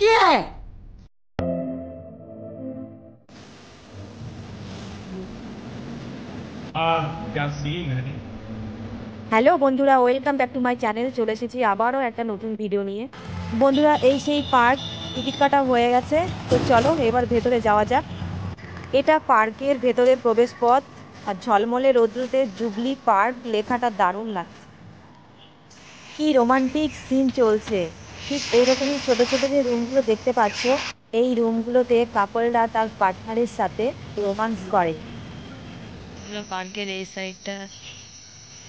किया হ্যালো বন্ধুরা welcome back to my channel চলে এসেছি আবারও একটা নতুন ভিডিও নিয়ে বন্ধুরা এই সেই পার্ক টিকিট কাটা হয়ে গেছে তো চলো এবার ভেতরে যাওয়া যাক এটা পার্কের ভেতরে প্রবেশ পথ আর ঝলমলে রৌদ্রতে জুবলি পার্ক লেখাটা দারুণ লাগছে কি রোমান্টিক সিন চলছে ঠিক এইরকমই ছোট ছোট যে রুমগুলো দেখতে পাচ্ছ এই রুমগুলোতে কাপলরা তার পার্টনারের সাথে রোমান্স করে পার্কের এই সাইডটা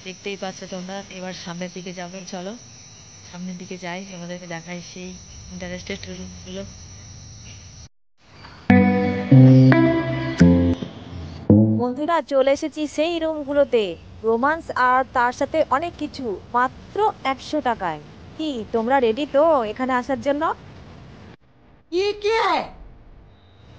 দেখতেই পাচ্ছ তোমরা এবার সামনের দিকে যাবে চলো সামনের দিকে যাই আমাদেরকে দেখায় সেই ইন্টারেস্টেড রুমগুলো বন্ধুরা চলে এসেছি সেই রুমগুলোতে রোমান্স আর তার সাথে অনেক কিছু মাত্র একশো টাকায় কি তোমরা রেডি তো এখানে আসার জন্য কি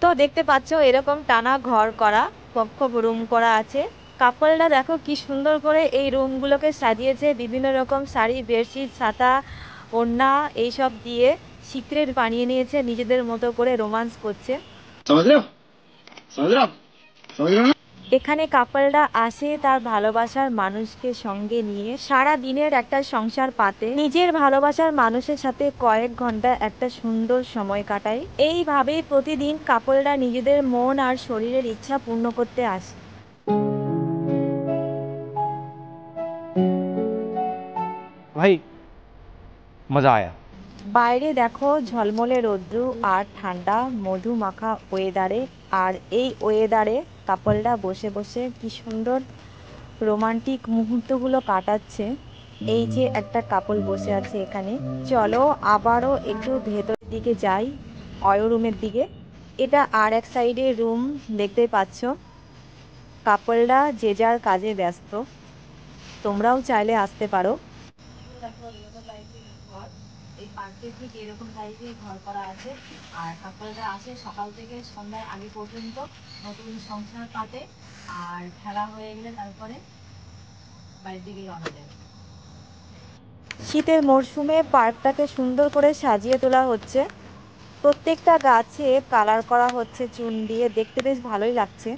তো দেখতে পাচ্ছ এরকম টানা ঘর করা কক্ষ রুম করা আছে কাপড়টা দেখো কি সুন্দর করে এই রুমগুলোকে সাজিয়েছে বিভিন্ন রকম শাড়ি বেডশিট ছাতা ওড়না এইসব দিয়ে সিক্রেট বানিয়ে নিয়েছে নিজেদের মতো করে রোমান্স করছে এখানে কাপলরা আসে তার ভালোবাসার মানুষকে সঙ্গে নিয়ে সারা দিনের একটা সংসার পাতে নিজের ভালোবাসার মানুষের সাথে কয়েক ঘন্টা একটা সুন্দর সময় কাটায় এইভাবেই প্রতিদিন কাপলরা নিজেদের মন আর শরীরের ইচ্ছা পূর্ণ করতে আসে ভাই মজা আয়া বাইরে দেখো ঝলমলে রোদ্রু আর ঠান্ডা মধু মাখা ওয়েদারে আর এই ওয়েদারে কাপলরা বসে বসে কি সুন্দর রোমান্টিক মুহূর্তগুলো কাটাচ্ছে এই যে একটা কাপল বসে আছে এখানে চলো আবারও একটু ভেতরের দিকে যাই অয় রুমের দিকে এটা আর এক সাইডে রুম দেখতে পাচ্ছ কাপলরা যে যার কাজে ব্যস্ত তোমরাও চাইলে আসতে পারো এই ঠিক এরকম ঘর করা আছে আর সকাল থেকে সন্ধ্যার আগে পর্যন্ত নতুন সংসার পাতে আর খেলা হয়ে গেলে তারপরে বাড়ির দিকে রওনা শীতের মরশুমে পার্কটাকে সুন্দর করে সাজিয়ে তোলা হচ্ছে প্রত্যেকটা গাছে কালার করা হচ্ছে চুন দিয়ে দেখতে বেশ ভালোই লাগছে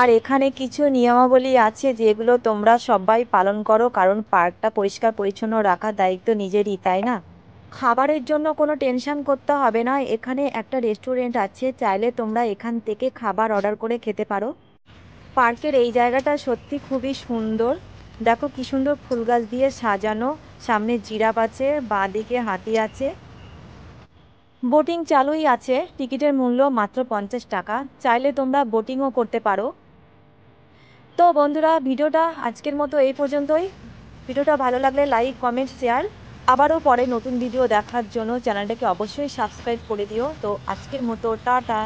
আর এখানে কিছু নিয়মাবলী আছে যেগুলো তোমরা সবাই পালন করো কারণ পার্কটা পরিষ্কার পরিচ্ছন্ন রাখার দায়িত্ব নিজেরই তাই না খাবারের জন্য কোনো টেনশান করতে হবে না এখানে একটা রেস্টুরেন্ট আছে চাইলে তোমরা এখান থেকে খাবার অর্ডার করে খেতে পারো পার্কের এই জায়গাটা সত্যি খুবই সুন্দর দেখো কি সুন্দর ফুল গাছ দিয়ে সাজানো সামনে জিরাপ আছে বাঁদিকে হাতি আছে বোটিং চালুই আছে টিকিটের মূল্য মাত্র পঞ্চাশ টাকা চাইলে তোমরা বোটিংও করতে পারো তো বন্ধুরা ভিডিওটা আজকের মতো এই পর্যন্তই ভিডিওটা ভালো লাগলে লাইক কমেন্ট শেয়ার আবারও পরে নতুন ভিডিও দেখার জন্য চ্যানেলটাকে অবশ্যই সাবস্ক্রাইব করে দিও তো আজকের মতো টাটা